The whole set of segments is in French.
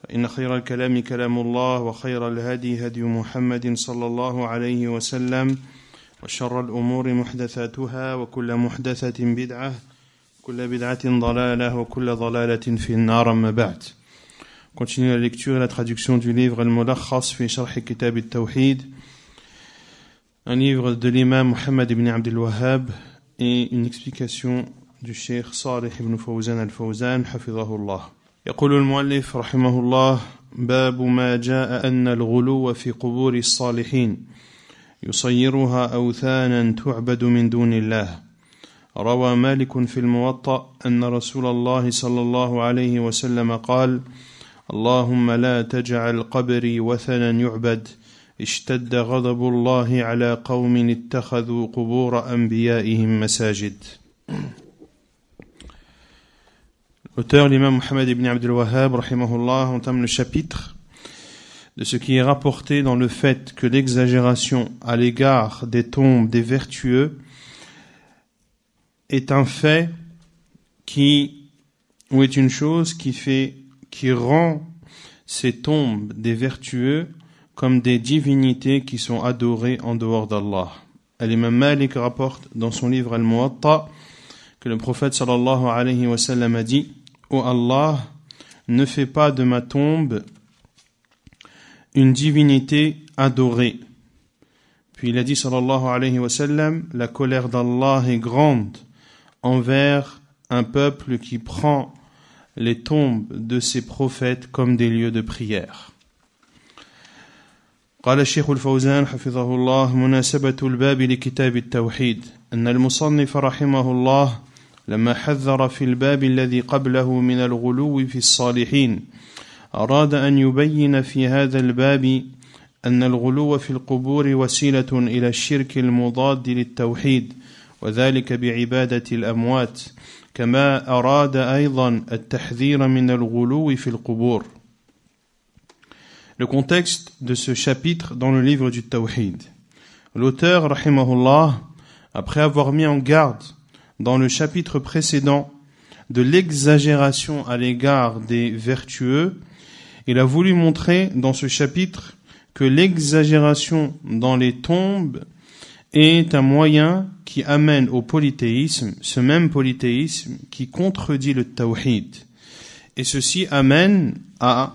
إن خير الكلام كلام الله وخير الهدي هدي محمد صلى الله عليه وسلم وشر الأمور محدثاتها وكل محدثة بدعة كل بدعة ضلالة وكل ضلالة في النار ما بعد Continue la lecture et la traduction du livre Al-Mulakhas fi Sharh Kitab al-Tawhid, un livre de l'imam Muhammad ibn Abdel Wahhab et une explication du Cheikh Salih ibn Fawzan al-Fawzan, hafidhahullah. يقول المؤلف رحمه الله باب ما جاء أن الغلو في قبور الصالحين يصيرها أوثانا تعبد من دون الله روى مالك في الموطأ أن رسول الله صلى الله عليه وسلم قال: اللهم لا تجعل قبري وثنا يعبد اشتد غضب الله على قوم اتخذوا قبور انبيائهم مساجد L'auteur l'imam Mohamed ibn al Wahhab, entame le chapitre de ce qui est rapporté dans le fait que l'exagération à l'égard des tombes des vertueux est un fait qui, ou est une chose qui fait, qui rend ces tombes des vertueux comme des divinités qui sont adorées en dehors d'Allah. L'imam Malik rapporte dans son livre Al-Muwatta que le prophète sallallahu alayhi wa sallam a dit ô Allah, ne fais pas de ma tombe une divinité adorée. Puis il a dit alayhi la colère d'Allah est grande envers un peuple qui prend les tombes de ses prophètes comme des lieux de prière. قال الشيخ الفوزان حفظه الله مناسبة لكتاب التوحيد أن لما حذر في الباب الذي قبله من الغلو في الصالحين أراد أن يبين في هذا الباب أن الغلو في القبور وسيلة إلى الشرك المضاد للتوحيد وذلك بعبادة الأموات كما أراد أيضا التحذير من الغلو في القبور Le contexte de ce chapitre dans le livre du Tawhid. L'auteur, rahimahullah, après avoir mis en garde dans le chapitre précédent de l'exagération à l'égard des vertueux, il a voulu montrer dans ce chapitre que l'exagération dans les tombes est un moyen qui amène au polythéisme, ce même polythéisme qui contredit le tawhid. Et ceci amène à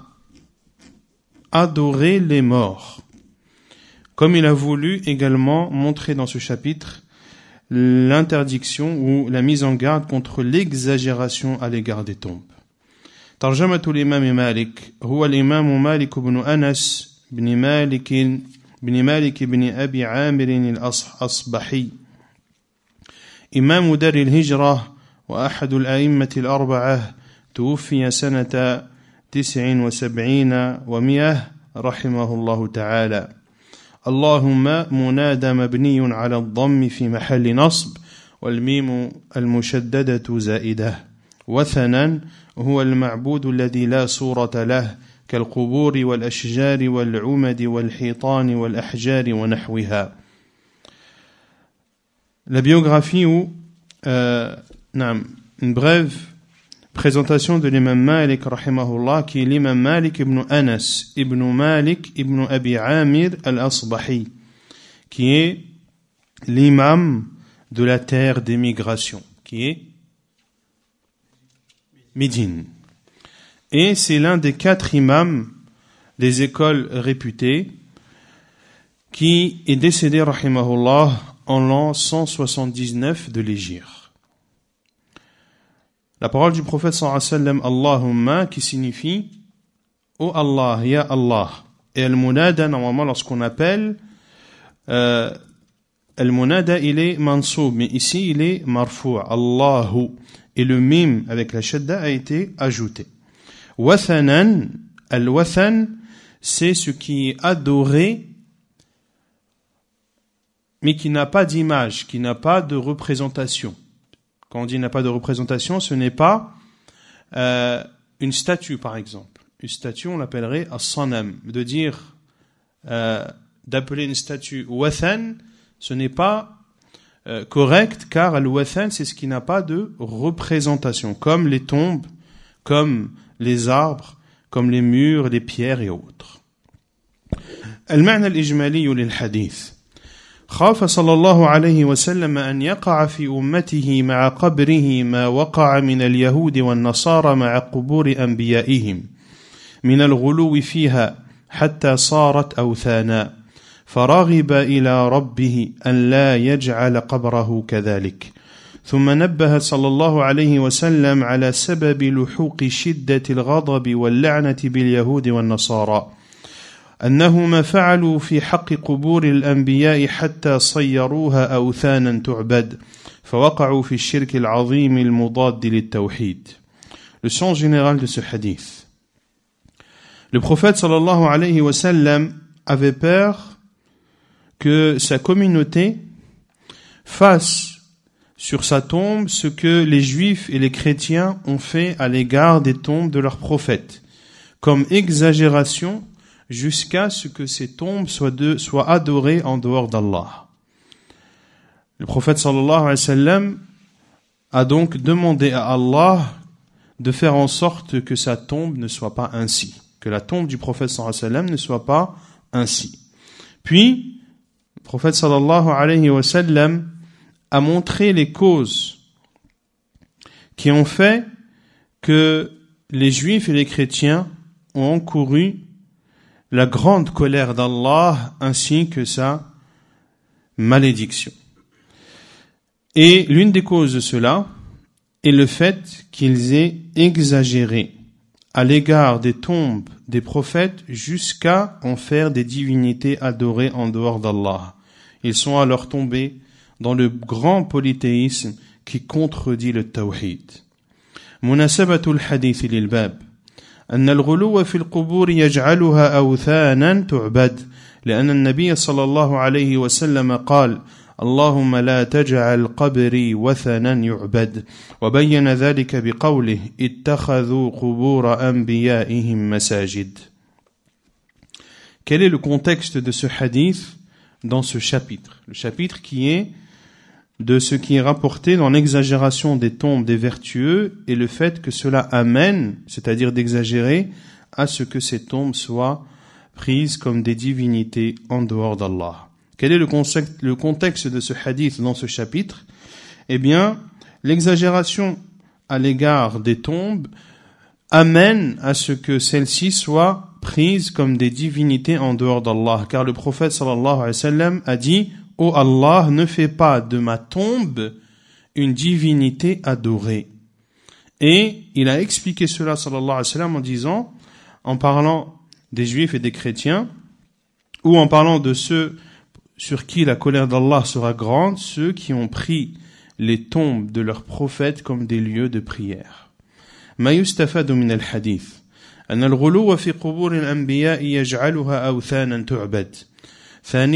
adorer les morts. Comme il a voulu également montrer dans ce chapitre l'interdiction ou la mise en garde contre l'exagération à l'égard des tombes. ترجمة الإمام مالك هو الإمام مالك بن أنس بن مالك بن مالك بن أبي عامر الأصبحي إمام دار الهجرة وأحد الأئمة الأربعة توفي سنة تسع وسبعين ومئة رحمه الله تعالى اللهم منادى مبني على الضم في محل نصب والميم المشددة زائدة وثنا هو المعبود الذي لا صورة له كالقبور والأشجار والعمد والحيطان والأحجار ونحوها La biographie ou euh, نعم، une brève Présentation de l'imam Malik rahimahullah qui est l'imam Malik ibn Anas ibn Malik ibn Abi Amir al-Asbahi qui est l'imam de la terre d'émigration qui est Médine. Et c'est l'un des quatre imams des écoles réputées qui est décédé rahimahullah en l'an 179 de l'Égypte. La parole du prophète sallallahu alayhi wa sallam, Allahumma, qui signifie Ô oh Allah, Ya Allah. Et Al-Munada, normalement, lorsqu'on appelle, euh, Al-Munada, il est mansoub, mais ici, il est marfou, Allah, Et le mime avec la shadda a été ajouté. Wathanan, Al-Wathan, c'est ce qui est adoré, mais qui n'a pas d'image, qui n'a pas de représentation. Quand on dit n'a pas de représentation, ce n'est pas euh, une statue, par exemple. Une statue, on l'appellerait as-sanam. De dire, euh, d'appeler une statue wathan, ce n'est pas euh, correct, car al-wathan, c'est ce qui n'a pas de représentation, comme les tombes, comme les arbres, comme les murs, les pierres et autres. al-ma'na al خاف صلى الله عليه وسلم ان يقع في امته مع قبره ما وقع من اليهود والنصارى مع قبور انبيائهم من الغلو فيها حتى صارت اوثانا فرغب الى ربه ان لا يجعل قبره كذلك ثم نبه صلى الله عليه وسلم على سبب لحوق شده الغضب واللعنه باليهود والنصارى Le sens général de ce hadith. Le prophète sallallahu alayhi wa sallam avait peur que sa communauté fasse sur sa tombe ce que les juifs et les chrétiens ont fait à l'égard des tombes de leurs prophètes, comme exagération jusqu'à ce que ces tombes soient, soient adorées en dehors d'Allah. Le prophète sallallahu alayhi wa sallam a donc demandé à Allah de faire en sorte que sa tombe ne soit pas ainsi, que la tombe du prophète sallallahu alayhi wa sallam ne soit pas ainsi. Puis, le prophète sallallahu alayhi wa sallam a montré les causes qui ont fait que les juifs et les chrétiens ont encouru la grande colère d'Allah ainsi que sa malédiction. Et l'une des causes de cela est le fait qu'ils aient exagéré à l'égard des tombes des prophètes jusqu'à en faire des divinités adorées en dehors d'Allah. Ils sont alors tombés dans le grand polythéisme qui contredit le tawhid. أن الغلو في القبور يجعلها أوثانا تعبد لأن النبي صلى الله عليه وسلم قال اللهم لا تجعل قبري وثنا يعبد وبين ذلك بقوله اتخذوا قبور أنبيائهم مساجد Quel est le contexte de ce hadith dans ce chapitre Le chapitre qui est de ce qui est rapporté dans l'exagération des tombes des vertueux et le fait que cela amène, c'est-à-dire d'exagérer, à ce que ces tombes soient prises comme des divinités en dehors d'Allah. Quel est le, contexte de ce hadith dans ce chapitre Eh bien, l'exagération à l'égard des tombes amène à ce que celles-ci soient prises comme des divinités en dehors d'Allah. Car le prophète sallallahu alayhi wa sallam a dit « Ô Allah, ne fais pas de ma tombe une divinité adorée. Et il a expliqué cela, sallallahu alayhi wa sallam, en disant, en parlant des juifs et des chrétiens, ou en parlant de ceux sur qui la colère d'Allah sera grande, ceux qui ont pris les tombes de leurs prophètes comme des lieux de prière. hadith »« ce que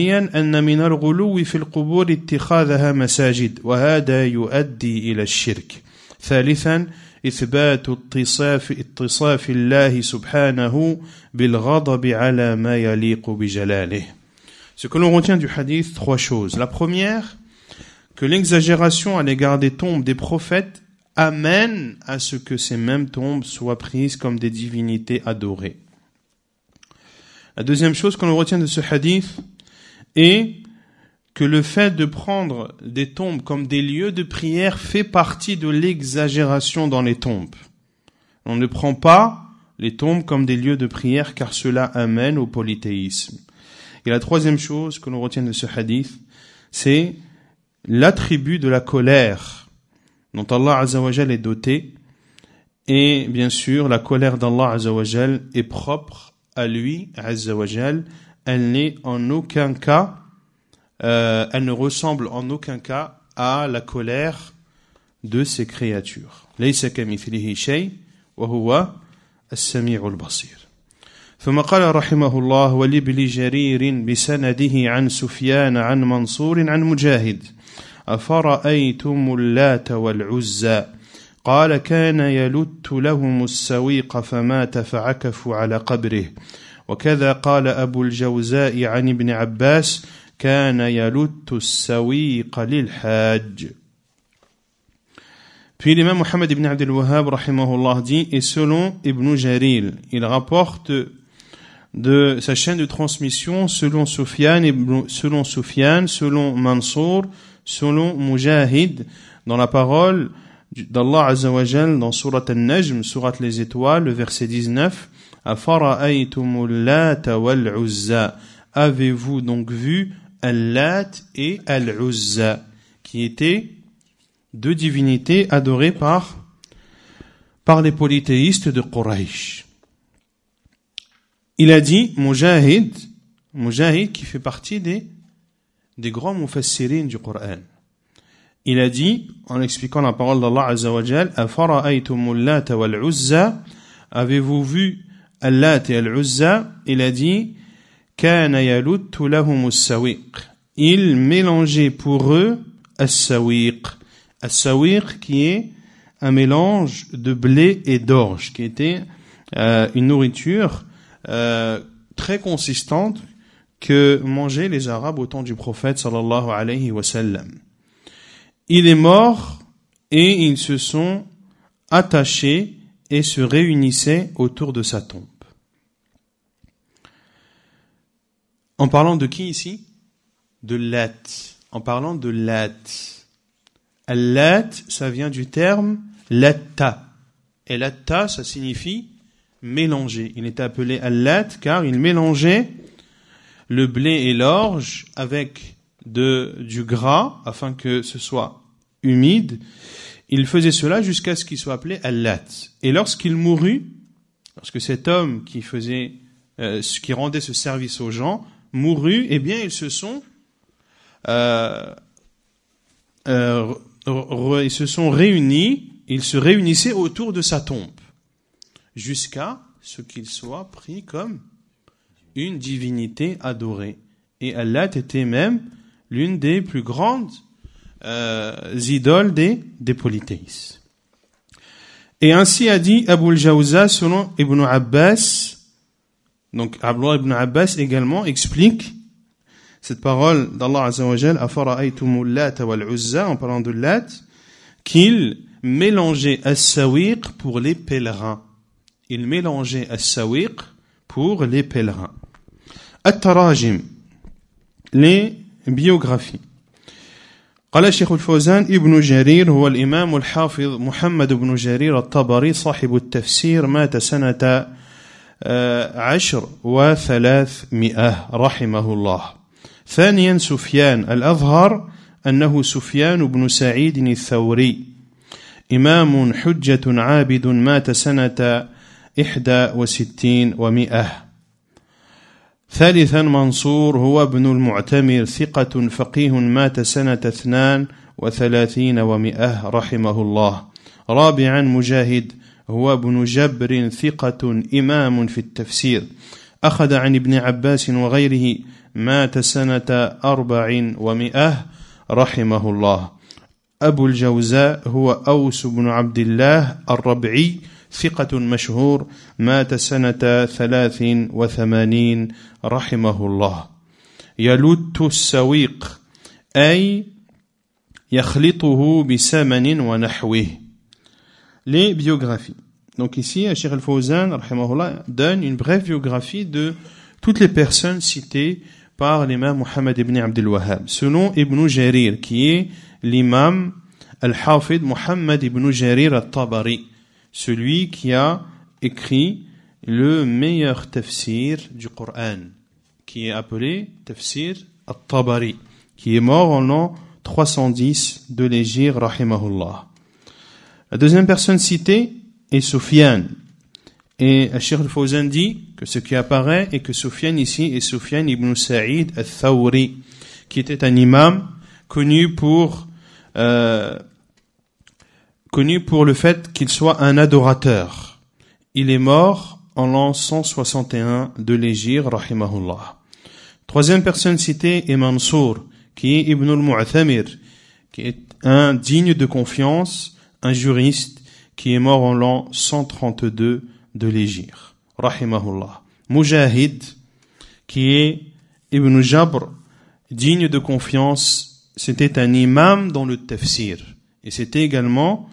l'on retient du hadith, trois choses. La première, que l'exagération à l'égard des tombes des prophètes amène à ce que ces mêmes tombes soient prises comme des divinités adorées. La deuxième chose que l'on retient de ce hadith, et que le fait de prendre des tombes comme des lieux de prière fait partie de l'exagération dans les tombes. On ne prend pas les tombes comme des lieux de prière car cela amène au polythéisme. Et la troisième chose que l'on retient de ce hadith, c'est l'attribut de la colère dont Allah Azzawajal est doté. Et bien sûr, la colère d'Allah Azzawajal est propre à lui Azzawajal elle n'est en aucun cas, euh, elle ne ressemble en aucun cas à la colère de ses créatures. ليس كمثله شيء وهو السميع البصير. ثم قال رحمه الله ولابن جرير بسنده عن سفيان عن منصور عن مجاهد أفرأيتم اللات والعزى قال كان يلت لهم السويق فمات فعكفوا على قبره وكذا قال أبو الجوزاء عن ابن عباس كان يلت السويق للحاج Puis l'imam Mohamed ibn Abdel Wahhab rahimahullah dit et selon Ibn Jaril, il rapporte de sa chaîne de transmission selon Sufyan, selon Sufyan, selon Mansour, selon Mujahid dans la parole d'Allah Azza wa dans Surat al-Najm najm Surat les étoiles, le verset 19 Avez-vous donc vu al-Lat et Al-Uzza, qui étaient deux divinités adorées par, par les polythéistes de Quraysh Il a dit Mujahid, Mujahid qui fait partie des, des grands mufassirines du Coran. Il a dit, en expliquant la parole d'Allah wal-uzza, Avez-vous vu Allat et Al-Uzza, il a dit Il mélangeait pour eux As-Sawiq. sawiq qui est un mélange de blé et d'orge, qui était euh, une nourriture euh, très consistante que mangeaient les Arabes au temps du prophète sallallahu alayhi wa sallam. Il est mort et ils se sont attachés et se réunissait autour de sa tombe. En parlant de qui ici De Lat. En parlant de Lat. Lat, ça vient du terme Latta. Et Latta, ça signifie mélanger. Il était appelé Lat car il mélangeait le blé et l'orge avec de, du gras afin que ce soit humide il faisait cela jusqu'à ce qu'il soit appelé Allat. Et lorsqu'il mourut, lorsque cet homme qui faisait, euh, qui rendait ce service aux gens mourut, eh bien, ils se sont, euh, euh, ils se sont réunis, ils se réunissaient autour de sa tombe, jusqu'à ce qu'il soit pris comme une divinité adorée. Et Allat était même l'une des plus grandes euh, idoles des, des polythéistes. Et ainsi a dit Abu al selon Ibn Abbas, donc Abdullah ibn Abbas également explique cette parole d'Allah Azzawajal, wal uzza, en parlant de lat, qu'il mélangeait as-sawiq pour les pèlerins. Il mélangeait as-sawiq pour les pèlerins. At-tarajim, les biographies. قال الشيخ الفوزان ابن جرير هو الإمام الحافظ محمد بن جرير الطبري صاحب التفسير مات سنة آه، عشر وثلاثمائة رحمه الله ثانيا سفيان الأظهر أنه سفيان بن سعيد الثوري إمام حجة عابد مات سنة إحدى وستين ومائة ثالثا منصور هو ابن المعتمر ثقة فقيه مات سنة اثنان وثلاثين ومئة رحمه الله رابعا مجاهد هو ابن جبر ثقة إمام في التفسير أخذ عن ابن عباس وغيره مات سنة أربع ومئة رحمه الله أبو الجوزاء هو أوس بن عبد الله الربعي ثقة مشهور مات سنة ثلاث وثمانين رحمه الله يلت السويق أي يخلطه بسمن ونحوه لي بيوغرافي Donc ici, Cheikh Al-Fawzan donne une brève biographie de toutes les personnes citées par l'imam Muhammad ibn Abdul Wahhab, selon Ibn Jarir, qui est l'imam Al-Hafid Muhammad ibn Jarir al-Tabari. celui qui a écrit le meilleur tafsir du Coran, qui est appelé tafsir al-Tabari, qui est mort en l'an 310 de l'Egypte, rahimahullah. La deuxième personne citée est Soufiane. Et Ashir al-Fawzan dit que ce qui apparaît est que Soufiane ici est Soufiane ibn Sa'id al-Thawri, qui était un imam connu pour euh, connu pour le fait qu'il soit un adorateur. Il est mort en l'an 161 de l'Égypte, rahimahullah. Troisième personne citée est Mansour, qui est Ibn al muathamir qui est un digne de confiance, un juriste, qui est mort en l'an 132 de l'Égypte, rahimahullah. Mujahid, qui est Ibn Jabr, digne de confiance, c'était un imam dans le tafsir. Et c'était également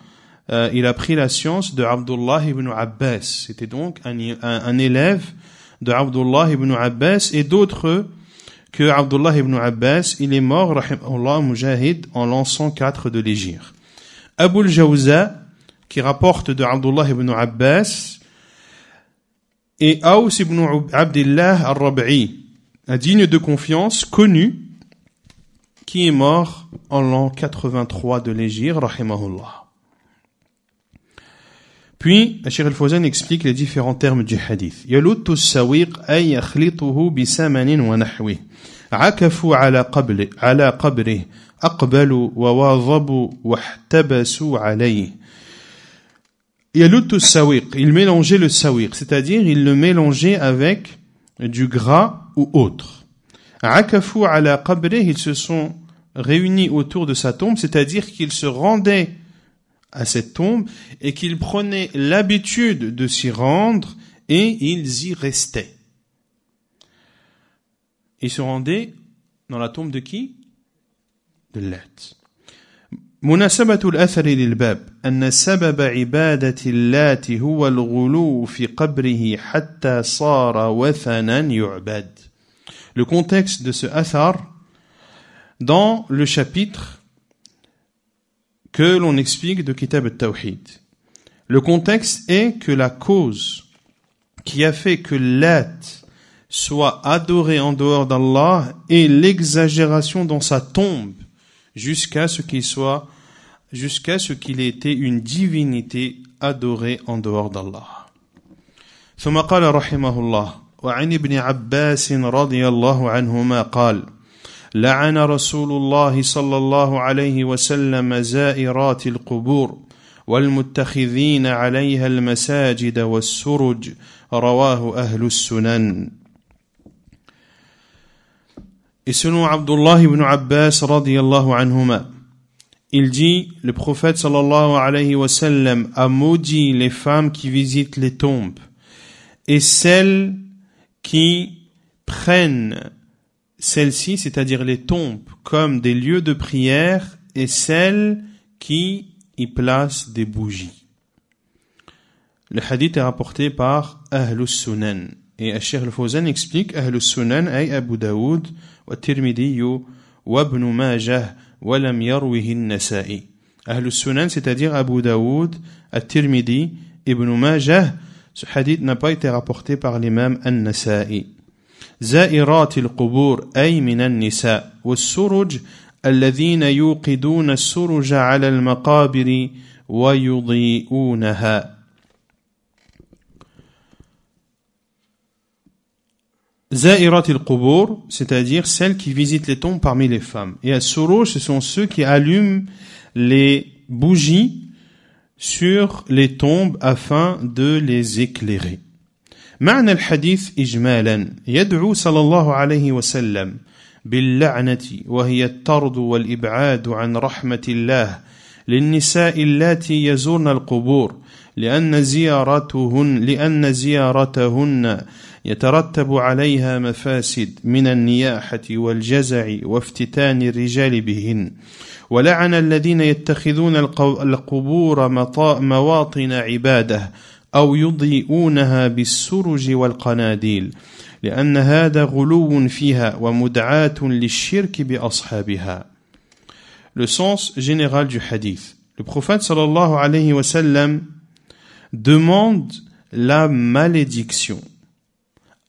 euh, il a pris la science de Abdullah ibn Abbas. C'était donc un, un, élève de Abdullah ibn Abbas et d'autres que Abdullah ibn Abbas, il est mort, Allah mujahid, en l'an 104 de l'égir. Abul al-Jawza, qui rapporte de Abdullah ibn Abbas, et Aous ibn Abdullah al-Rab'i, un digne de confiance, connu, qui est mort en l'an 83 de l'égir, rahimahullah. Puis, Achir al-Fawzan explique les différents termes du hadith. يلوت السويق أي يخلطه بثمن ونحوه ala على قبله wa قبره أقبلوا وواظبوا واحتبسوا عليه يلوت السويق il mélangeait le sawiq c'est-à-dire il le mélangeait avec du gras ou autre Akafu على قبره ils se sont réunis autour de sa tombe c'est-à-dire qu'ils se rendaient à cette tombe et qu'ils prenaient l'habitude de s'y rendre et ils y restaient. Ils se rendaient dans la tombe de qui De l'Ath Le contexte de ce athar dans le chapitre que l'on explique de Kitab al-Tawhid. Le contexte est que la cause qui a fait que l'être soit adoré en dehors d'Allah est l'exagération dans sa tombe jusqu'à ce qu'il soit jusqu'à ce qu'il ait été une divinité adorée en dehors d'Allah. لعن رسول الله صلى الله عليه وسلم زائرات القبور والمتخذين عليها المساجد والسرج رواه أهل السنن اسمه عبد الله بن عباس رضي الله عنهما Il dit, le prophète sallallahu alayhi wa sallam a maudit les femmes qui visitent les tombes et celles qui prennent celles-ci, c'est-à-dire les tombes, comme des lieux de prière et celles qui y placent des bougies. Le hadith est rapporté par Ahlus Sunan. Et Asher al-Fawzan explique Ahlus Sunan ay Abu Daoud wa Tirmidhi wa Ibn Majah wa lam yarwihi nasai Ahlus Sunan, c'est-à-dire Abu Daoud, At-Tirmidhi, Ibn Majah. Ce hadith n'a pas été rapporté par l'imam al nasai زائرات القبور أي من النساء والسرج الذين يوقدون السرج على المقابر ويضيئونها Zairat il cest c'est-à-dire celles qui visitent les tombes parmi les femmes. Et à suruj ce sont ceux qui allument les bougies sur les tombes afin de les éclairer. معنى الحديث إجمالا يدعو صلى الله عليه وسلم باللعنة وهي الطرد والإبعاد عن رحمة الله للنساء اللاتي يزورن القبور لأن زيارتهن لأن زيارتهن يترتب عليها مفاسد من النياحة والجزع وافتتان الرجال بهن ولعن الذين يتخذون القبور مواطن عباده Le sens général du hadith. Le prophète sallallahu alayhi wa sallam demande la malédiction,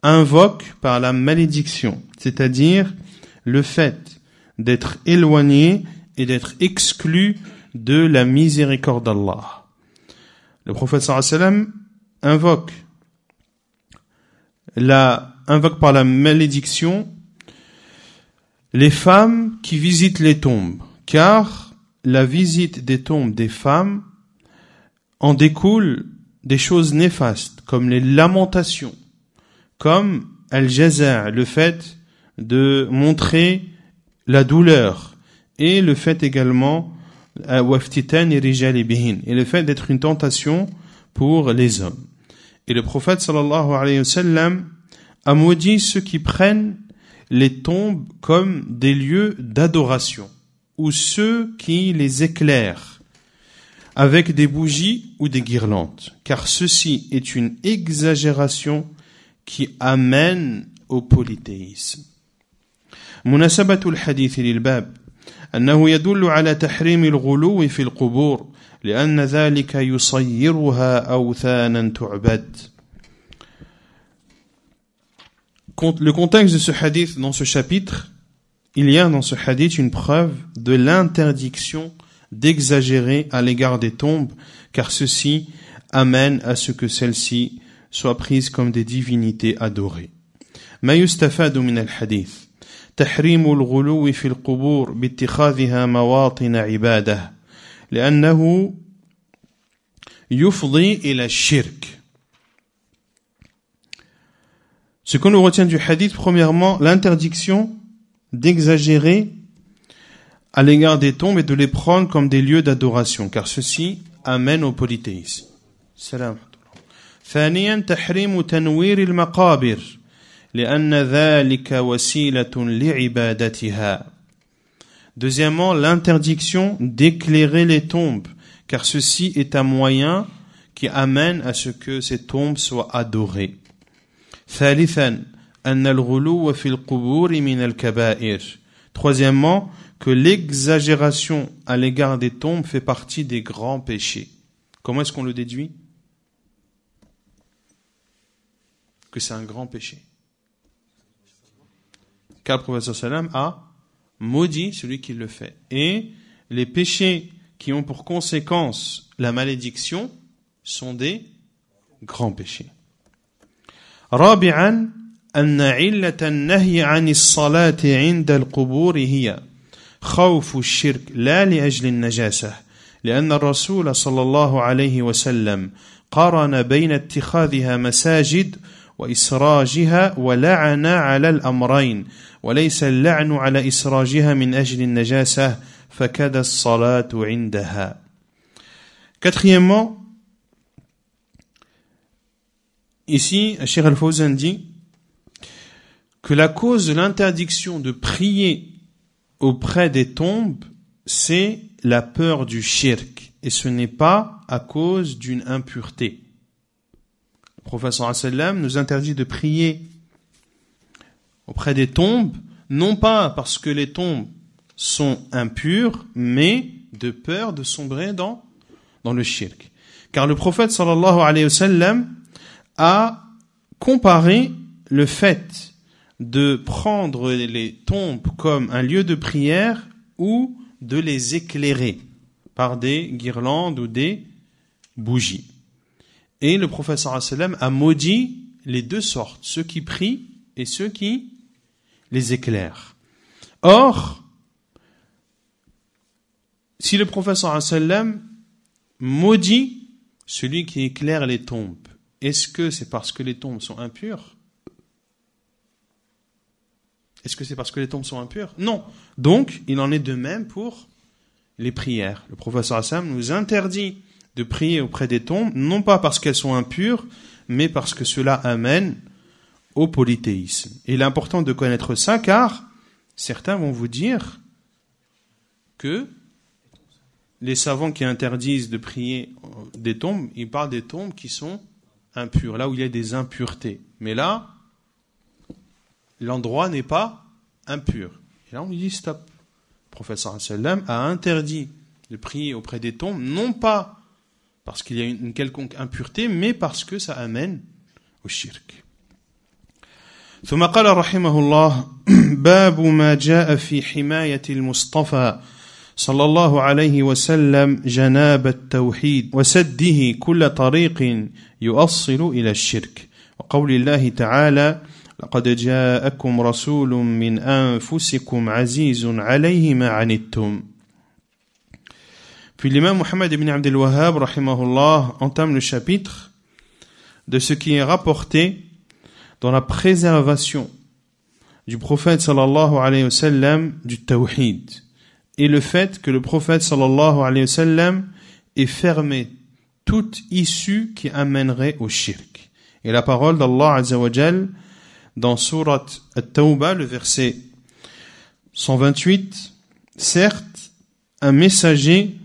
invoque par la malédiction, c'est-à-dire le fait d'être éloigné et d'être exclu de la miséricorde d'Allah le prophète sallam invoque la, invoque par la malédiction les femmes qui visitent les tombes, car la visite des tombes des femmes en découle des choses néfastes, comme les lamentations, comme al le fait de montrer la douleur, et le fait également et le fait d'être une tentation pour les hommes. Et le prophète sallallahu alayhi wa sallam a maudit ceux qui prennent les tombes comme des lieux d'adoration ou ceux qui les éclairent avec des bougies ou des guirlandes, car ceci est une exagération qui amène au polythéisme. Munasabatul hadith lil le contexte de ce hadith dans ce chapitre, il y a dans ce hadith une preuve de l'interdiction d'exagérer à l'égard des tombes, car ceci amène à ce que celles-ci soient prises comme des divinités adorées. Ce que nous retient du hadith, premièrement, l'interdiction d'exagérer à l'égard des tombes et de les prendre comme des lieux d'adoration, car ceci amène au polythéisme. Salam. Deuxièmement, l'interdiction d'éclairer les tombes, car ceci est un moyen qui amène à ce que ces tombes soient adorées. Troisièmement, que l'exagération à l'égard des tombes fait partie des grands péchés. Comment est-ce qu'on le déduit Que c'est un grand péché car le professeur a maudit celui qui le fait. Et les péchés qui ont pour conséquence la malédiction sont des grands péchés. رابعا أن علة النهي عن الصلاة عند القبور هي النجاسة لأن الله عليه وسلم بين على الأمرين Quatrièmement, ici, Cheikh Al-Fawzan dit que la cause de l'interdiction de prier auprès des tombes, c'est la peur du shirk, et ce n'est pas à cause d'une impureté. Le professeur nous interdit de prier auprès des tombes, non pas parce que les tombes sont impures, mais de peur de sombrer dans, dans le shirk. Car le prophète sallallahu alayhi wa sallam a comparé le fait de prendre les tombes comme un lieu de prière ou de les éclairer par des guirlandes ou des bougies. Et le prophète a maudit les deux sortes, ceux qui prient et ceux qui les éclaire. Or, si le professeur sallam maudit celui qui éclaire les tombes, est-ce que c'est parce que les tombes sont impures Est-ce que c'est parce que les tombes sont impures Non. Donc, il en est de même pour les prières. Le professeur sallam nous interdit de prier auprès des tombes, non pas parce qu'elles sont impures, mais parce que cela amène au polythéisme. Il est important de connaître ça car certains vont vous dire que les savants qui interdisent de prier des tombes, ils parlent des tombes qui sont impures, là où il y a des impuretés. Mais là, l'endroit n'est pas impur. Et là, on dit stop. Le professeur sallam a interdit de prier auprès des tombes, non pas parce qu'il y a une quelconque impureté, mais parce que ça amène au shirk. ثم قال رحمه الله باب ما جاء في حماية المصطفى صلى الله عليه وسلم جناب التوحيد وسده كل طريق يؤصل إلى الشرك وقول الله تعالى لقد جاءكم رسول من أنفسكم عزيز عليه ما عنتم في الإمام محمد بن عبد الوهاب رحمه entame le chapitre de ce qui est rapporté dans la préservation du prophète sallallahu alayhi wa du tawhid et le fait que le prophète sallallahu alayhi wa ait fermé toute issue qui amènerait au shirk. Et la parole d'Allah azzawajal dans surat At-Tawbah, le verset 128, certes, un messager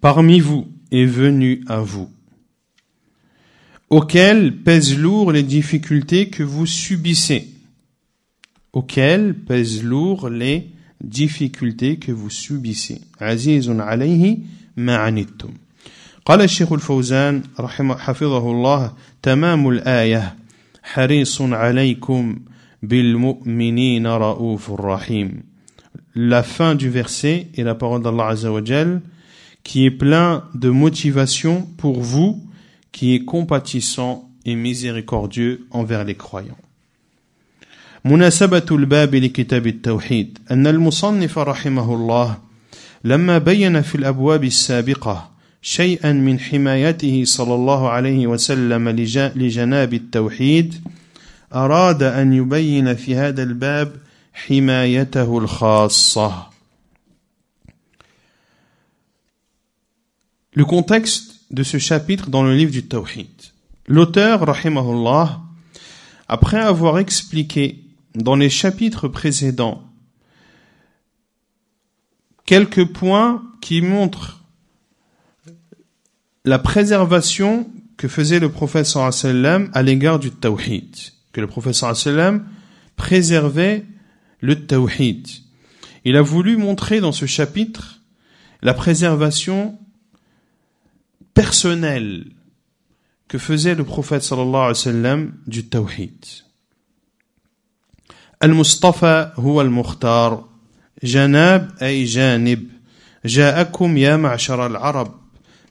parmi vous est venu à vous auquel pèsent lourd les difficultés que vous subissez. Auquel pèsent lourd les difficultés que vous subissez. عليه La fin du verset est la parole d'Allah Azza wa qui est plein de motivation pour vous qui est compatissant et miséricordieux envers les croyants. مناسبة الباب لكتاب التوحيد أن المصنف رحمه الله لما بين في الأبواب السابقة شيئا من حمايته صلى الله عليه وسلم لجناب التوحيد أراد أن يبين في هذا الباب حمايته الخاصة. Le contexte de ce chapitre dans le livre du Tawhid. L'auteur, rahimahullah, après avoir expliqué dans les chapitres précédents quelques points qui montrent la préservation que faisait le professeur à l'égard du tawhid, que le professeur préservait le tawhid. Il a voulu montrer dans ce chapitre la préservation personnelle que faisait le prophète sallallahu alayhi wa sallam du tawhid. المصطفى هو المختار جناب أي جانب جاءكم يا معشر العرب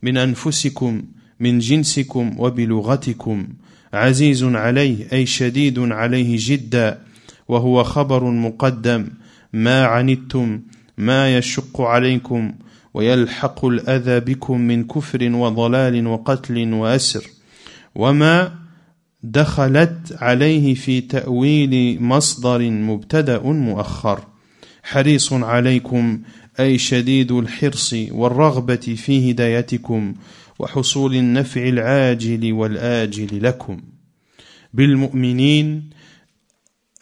من أنفسكم من جنسكم وبلغتكم عزيز عليه أي شديد عليه جدا وهو خبر مقدم ما عنتم ما يشق عليكم ويلحق الأذى بكم من كفر وضلال وقتل وأسر وما دخلت عليه في تأويل مصدر مبتدأ مؤخر حريص عليكم أي شديد الحرص والرغبة في هدايتكم وحصول النفع العاجل والآجل لكم بالمؤمنين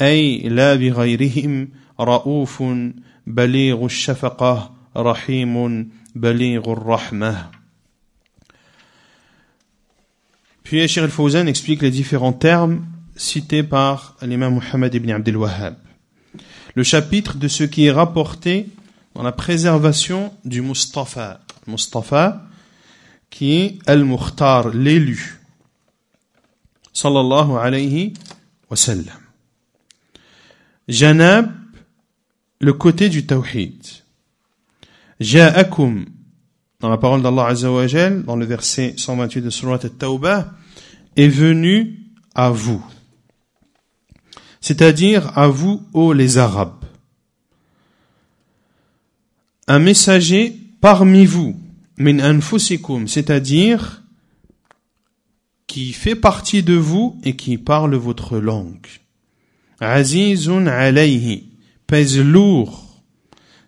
أي لا بغيرهم رؤوف بليغ الشفقة Rahimun بليغ الرحمة Puis Cheikh al explique les différents termes cités par l'imam Muhammad ibn Abdel Wahab Le chapitre de ce qui est rapporté dans la préservation du Mustafa. Mustafa qui est Al-Mukhtar, l'élu. Sallallahu alayhi wa sallam. Janab, le côté du tawhid. Ja'akum. Dans la parole d'Allah Azzawajal, dans le verset 128 de Surah At-Tawbah, est venu à vous. C'est-à-dire à vous, ô les Arabes. Un messager parmi vous, c'est-à-dire qui fait partie de vous et qui parle votre langue. Azizun alayhi, pèse lourd,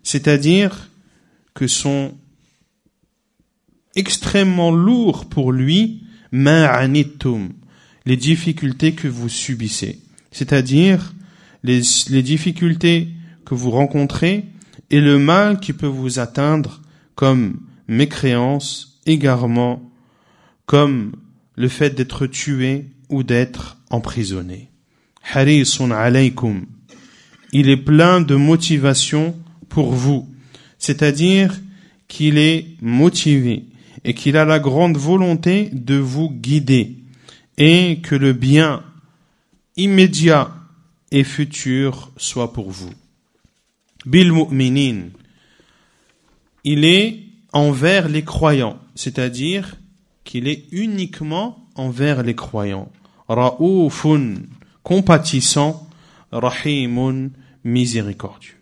c'est-à-dire que sont extrêmement lourds pour lui, les difficultés que vous subissez, c'est-à-dire les, difficultés que vous rencontrez et le mal qui peut vous atteindre comme mécréance, égarement, comme le fait d'être tué ou d'être emprisonné. Harisun alaykum. Il est plein de motivation pour vous c'est-à-dire qu'il est motivé et qu'il a la grande volonté de vous guider et que le bien immédiat et futur soit pour vous. Bil mu'minin, il est envers les croyants, c'est-à-dire qu'il est uniquement envers les croyants. Ra'oufun, compatissant, rahimun, miséricordieux.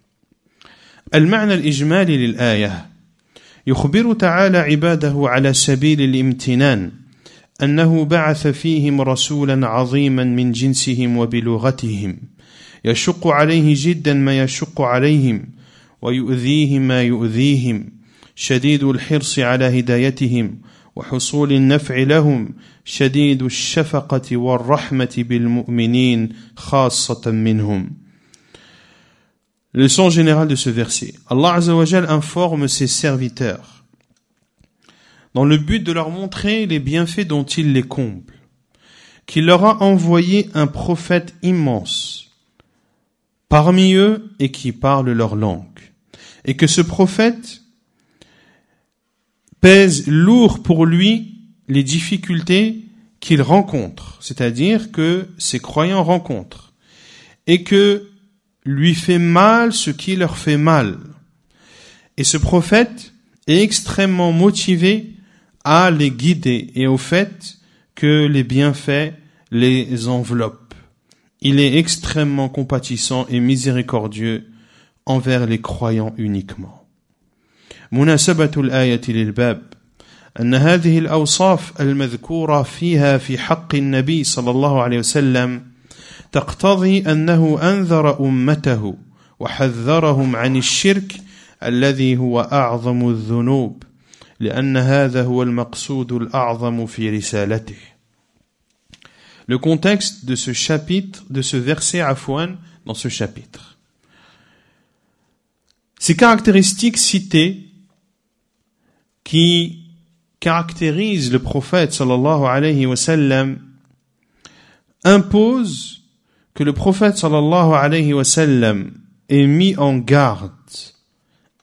المعنى الإجمالي للآية يخبر تعالى عباده على سبيل الامتنان أنه بعث فيهم رسولا عظيما من جنسهم وبلغتهم يشق عليه جدا ما يشق عليهم ويؤذيه ما يؤذيهم شديد الحرص على هدايتهم وحصول النفع لهم شديد الشفقة والرحمة بالمؤمنين خاصة منهم Leçon générale de ce verset. Allah Azzawajal informe ses serviteurs dans le but de leur montrer les bienfaits dont il les comble, qu'il leur a envoyé un prophète immense parmi eux et qui parle leur langue, et que ce prophète pèse lourd pour lui les difficultés qu'il rencontre, c'est-à-dire que ses croyants rencontrent, et que lui fait mal ce qui leur fait mal. Et ce prophète est extrêmement motivé à les guider et au fait que les bienfaits les enveloppent. Il est extrêmement compatissant et miséricordieux envers les croyants uniquement. مناسبة الآية للباب هذه فيها في حق النبي صلى تقتضي انه انذر امته وحذرهم عن الشرك الذي هو اعظم الذنوب لان هذا هو المقصود الاعظم في رسالته Le contexte de ce chapitre, de ce verset Afouane dans ce chapitre. Ces caractéristiques citées qui caractérisent le prophète sallallahu alayhi wa sallam imposent que le prophète sallallahu alayhi wa sallam ait mis en garde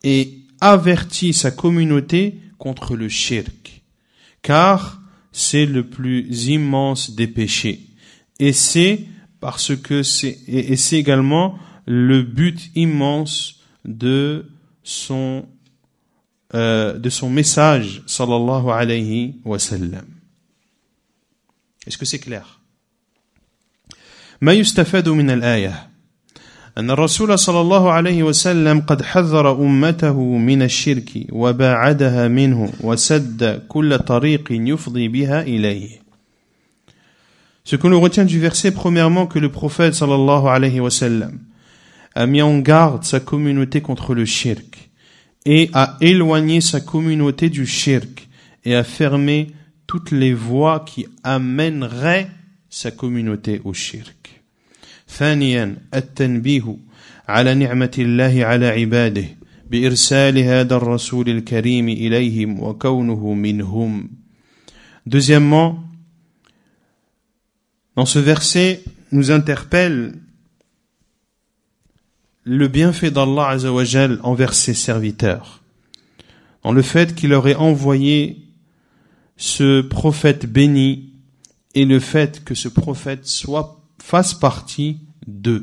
et averti sa communauté contre le shirk, car c'est le plus immense des péchés. Et c'est parce que c'est, et c'est également le but immense de son, euh, de son message, sallallahu alayhi wa sallam. Est-ce que c'est clair? ما يستفاد من الآية أن الرسول صلى الله عليه وسلم قد حذر أمته من الشرك وباعدها منه وسد كل طريق يفضي بها إليه Ce que l'on retient du verset, premièrement, que le prophète sallallahu alayhi wa sallam a mis en garde sa communauté contre le shirk et a éloigné sa communauté du shirk et a fermé toutes les voies qui amèneraient sa communauté au shirk. deuxièmement dans ce verset nous interpelle le bienfait d'Allah azawajal envers ses serviteurs En le fait qu'il leur ait envoyé ce prophète béni et le fait que ce prophète soit faisbacti du.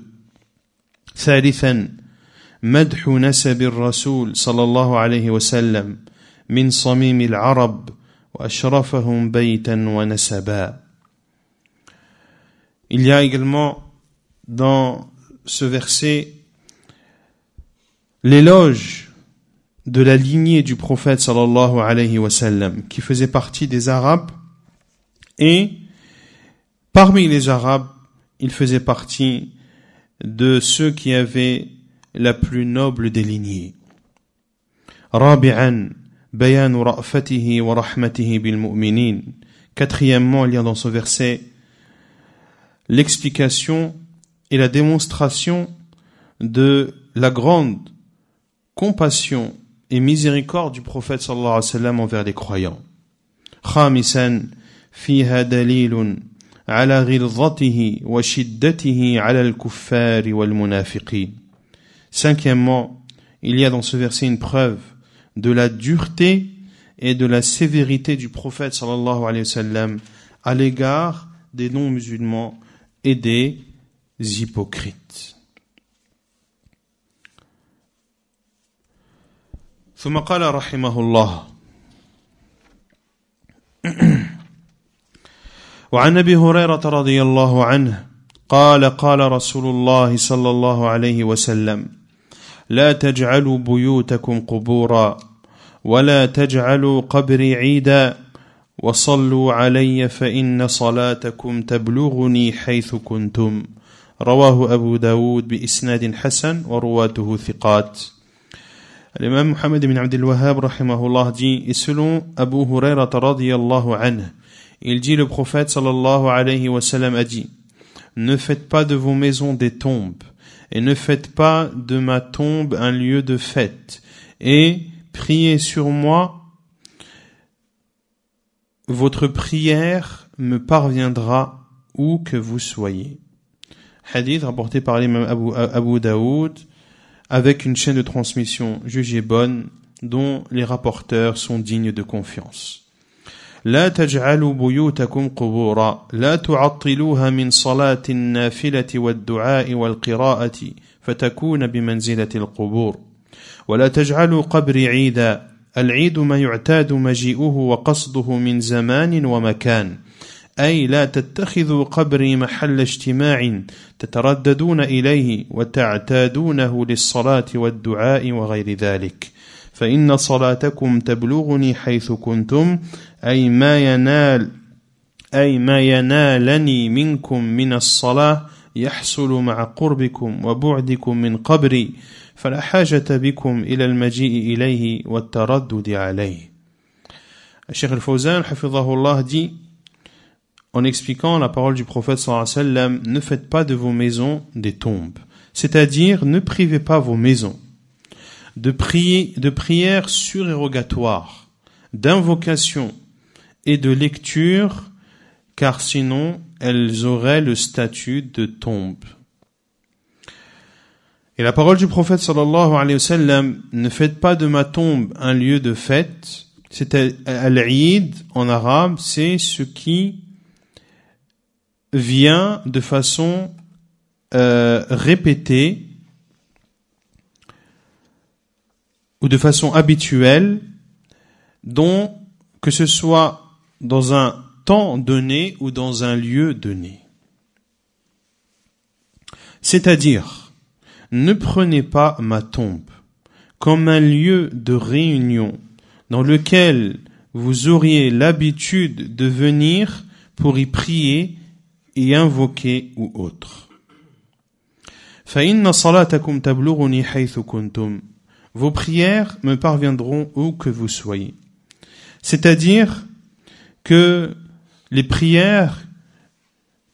Troisièmement, médaheu naseb al-Rasoul sallallahu alaihi wasallam min c'mim al-`Arab wa ashrafhum biyitan wa nasaba. Il y a également dans ce verset l'éloge de la lignée du prophète sallallahu alaihi wasallam qui faisait partie des Arabes et parmi les Arabes il faisait partie de ceux qui avaient la plus noble des lignées. بيان رأفته بالمؤمنين Quatrièmement, il y a dans ce verset l'explication et la démonstration de la grande compassion et miséricorde du prophète sallallahu alayhi wa sallam envers les croyants. فيها دليل Cinquièmement, il y a dans ce verset une preuve de la dureté et de la sévérité du prophète sallallahu alayhi wa sallam à l'égard des non-musulmans et des hypocrites. وعن ابي هريره رضي الله عنه قال قال رسول الله صلى الله عليه وسلم لا تجعلوا بيوتكم قبورا ولا تجعلوا قبري عيدا وصلوا علي فان صلاتكم تبلغني حيث كنتم رواه ابو داود باسناد حسن ورواته ثقات الامام محمد بن عبد الوهاب رحمه الله جي اسلو ابو هريره رضي الله عنه Il dit, le prophète sallallahu alayhi wa a dit, ne faites pas de vos maisons des tombes, et ne faites pas de ma tombe un lieu de fête, et priez sur moi, votre prière me parviendra où que vous soyez. Hadith rapporté par l'imam Abu, Abu Daoud, avec une chaîne de transmission jugée bonne, dont les rapporteurs sont dignes de confiance. لا تجعلوا بيوتكم قبورا لا تعطلوها من صلاة النافلة والدعاء والقراءة فتكون بمنزلة القبور ولا تجعلوا قبري عيدا العيد ما يعتاد مجيئه وقصده من زمان ومكان أي لا تتخذوا قبري محل اجتماع تترددون إليه وتعتادونه للصلاة والدعاء وغير ذلك فإن صلاتكم تبلغني حيث كنتم أي ما ينال أي ما ينالني منكم من الصلاة يحصل مع قربكم وبعدكم من قبري فلا حاجة بكم إلى المجيء إليه والتردد عليه الشيخ الفوزان حفظه الله dit en expliquant la parole du prophète sallallahu sallam ne faites pas de vos maisons des tombes c'est-à-dire ne privez pas vos maisons de, prier, de prières surérogatoires d'invocations et de lecture, car sinon elles auraient le statut de tombe. Et la parole du prophète sallallahu alayhi wa sallam, ne faites pas de ma tombe un lieu de fête. C'est al-Eid en arabe, c'est ce qui vient de façon euh, répétée ou de façon habituelle, dont que ce soit dans un temps donné ou dans un lieu donné. C'est-à-dire, ne prenez pas ma tombe comme un lieu de réunion dans lequel vous auriez l'habitude de venir pour y prier et invoquer ou autre. Vos prières me parviendront où que vous soyez. C'est-à-dire, que les prières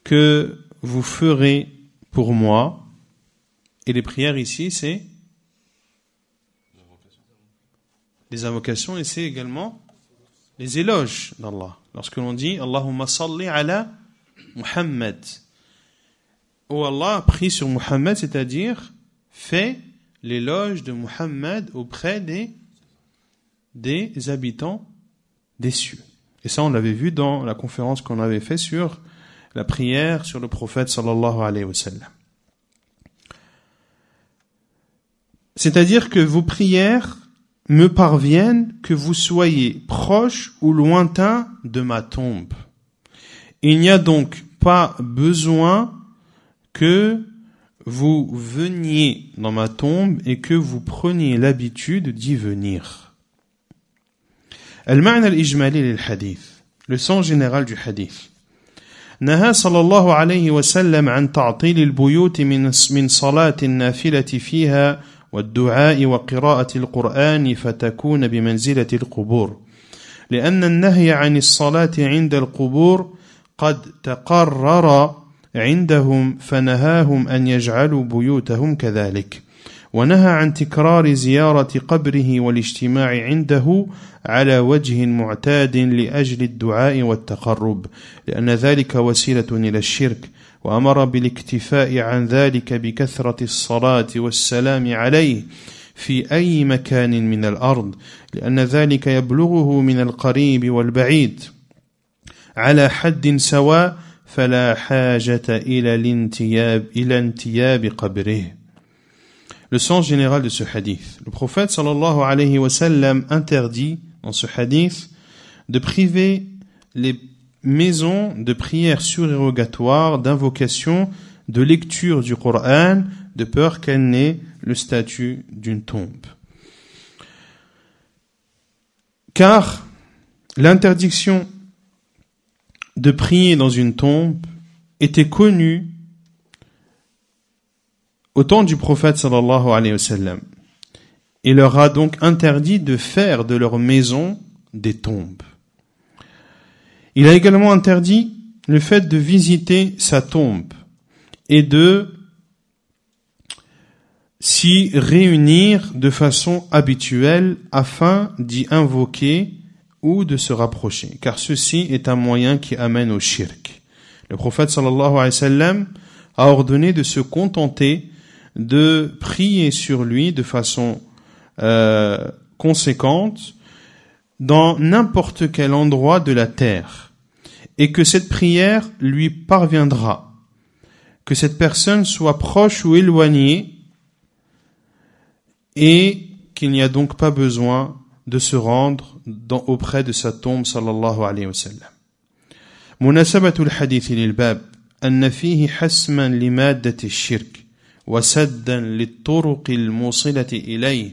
que vous ferez pour moi, et les prières ici, c'est les invocations et c'est également les éloges d'Allah. Lorsque l'on dit Allahumma salli ala Muhammad. où Allah, prie sur Muhammad, c'est-à-dire fait l'éloge de Muhammad auprès des, des habitants des cieux. Et ça, on l'avait vu dans la conférence qu'on avait fait sur la prière sur le prophète sallallahu alayhi wa sallam. C'est-à-dire que vos prières me parviennent que vous soyez proche ou lointain de ma tombe. Il n'y a donc pas besoin que vous veniez dans ma tombe et que vous preniez l'habitude d'y venir. المعنى الإجمالي للحديث لسان جينيرال دو حديث نهى صلى الله عليه وسلم عن تعطيل البيوت من من صلاة النافلة فيها والدعاء وقراءة القرآن فتكون بمنزلة القبور لأن النهي عن الصلاة عند القبور قد تقرر عندهم فنهاهم أن يجعلوا بيوتهم كذلك ونهى عن تكرار زيارة قبره والاجتماع عنده على وجه معتاد لأجل الدعاء والتقرب لأن ذلك وسيلة إلى الشرك وأمر بالاكتفاء عن ذلك بكثرة الصلاة والسلام عليه في أي مكان من الأرض لأن ذلك يبلغه من القريب والبعيد على حد سواء فلا حاجة إلى الانتياب إلى انتياب قبره le sens général de ce hadith. Le prophète sallallahu alayhi wa interdit dans ce hadith de priver les maisons de prières surérogatoires, d'invocation, de lecture du Coran, de peur qu'elle n'ait le statut d'une tombe. Car l'interdiction de prier dans une tombe était connue au temps du prophète sallallahu alayhi wa sallam. Il leur a donc interdit de faire de leur maison des tombes. Il a également interdit le fait de visiter sa tombe et de s'y réunir de façon habituelle afin d'y invoquer ou de se rapprocher, car ceci est un moyen qui amène au shirk. Le prophète sallallahu alayhi wa sallam a ordonné de se contenter de prier sur lui de façon euh, conséquente dans n'importe quel endroit de la terre et que cette prière lui parviendra, que cette personne soit proche ou éloignée et qu'il n'y a donc pas besoin de se rendre auprès de sa tombe sallallahu alayhi wa sallam. الحديث للباب وسدا للطرق الموصلة إليه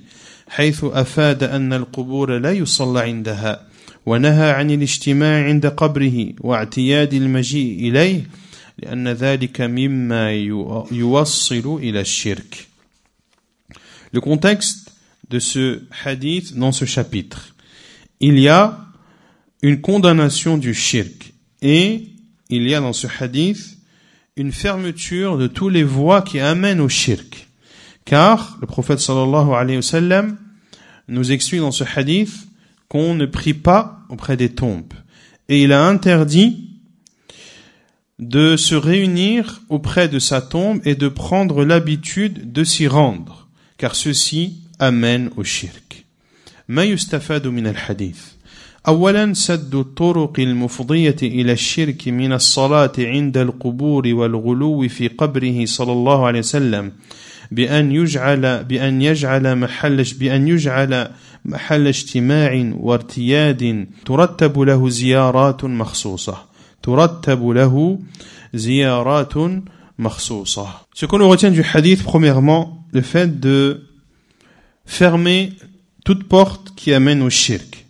حيث أفاد أن القبور لا يصلى عندها ونهى عن الاجتماع عند قبره واعتياد المجيء إليه لأن ذلك مما يوصل إلى الشرك. Le contexte de ce hadith dans ce chapitre. Il y a une condamnation du shirk et il y a dans ce hadith une fermeture de tous les voies qui amènent au shirk. Car le prophète sallallahu alayhi wa sallam nous explique dans ce hadith qu'on ne prie pas auprès des tombes. Et il a interdit de se réunir auprès de sa tombe et de prendre l'habitude de s'y rendre, car ceci amène au shirk. Ma yustafadu min al-hadith أولا سد الطرق المفضية إلى الشرك من الصلاة عند القبور والغلو في قبره صلى الله عليه وسلم بأن يجعل بأن يجعل محل بأن يجعل محل اجتماع وارتياد ترتب له زيارات مخصوصة ترتب له زيارات مخصوصة. Ce qu'on retient du hadith, premièrement, le fait de fermer toute porte qui amène au shirk.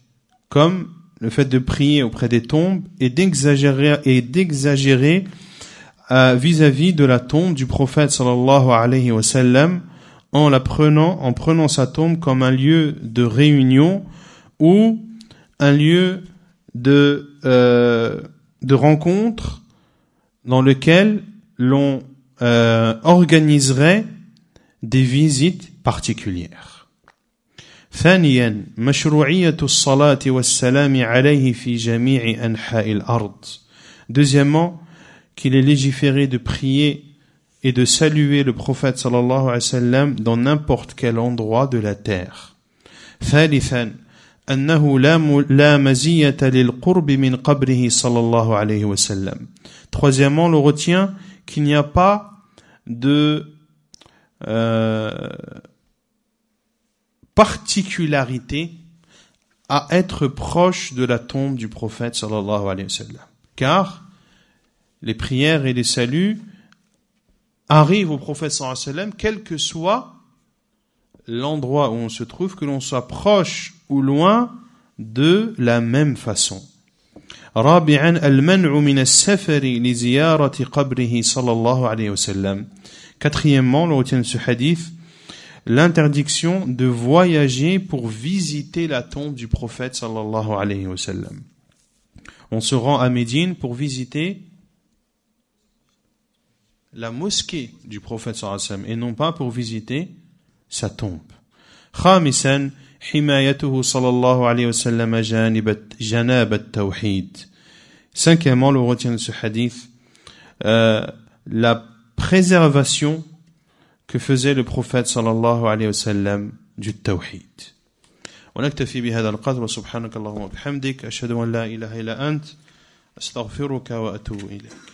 comme le fait de prier auprès des tombes et d'exagérer et d'exagérer euh, vis-à-vis de la tombe du prophète sallallahu alayhi wa sallam en la prenant en prenant sa tombe comme un lieu de réunion ou un lieu de euh, de rencontre dans lequel l'on euh, organiserait des visites particulières ثانيا مشروعية الصلاة والسلام عليه في جميع أنحاء الأرض Deuxièmement, qu'il est légiféré de prier et de saluer le prophète sallallahu alayhi wa sallam dans n'importe quel endroit de la terre. ثالثا أنه لا لا مزية للقرب من قبره صلى الله عليه وسلم. Troisièmement, le retient qu'il n'y a pas de euh, particularité à être proche de la tombe du prophète sallallahu alayhi wa sallam. Car les prières et les saluts arrivent au prophète sallallahu alayhi wa sallam, quel que soit l'endroit où on se trouve, que l'on soit proche ou loin de la même façon. Quatrièmement, ce hadith l'interdiction de voyager pour visiter la tombe du prophète sallallahu alayhi wa sallam. On se rend à Médine pour visiter la mosquée du prophète sallallahu alayhi wa sallam et non pas pour visiter sa tombe. Khamisan, حمايته صلى الله عليه وسلم جانب جناب التوحيد. Cinquièmement, le retient de ce hadith euh, la préservation que faisait le prophète sallallahu alayhi wa sallam du tawhid. ونكتفي بهذا القدر وسبحانك اللهم وبحمدك أشهد أن لا إله إلا أنت أستغفرك وأتوب إليك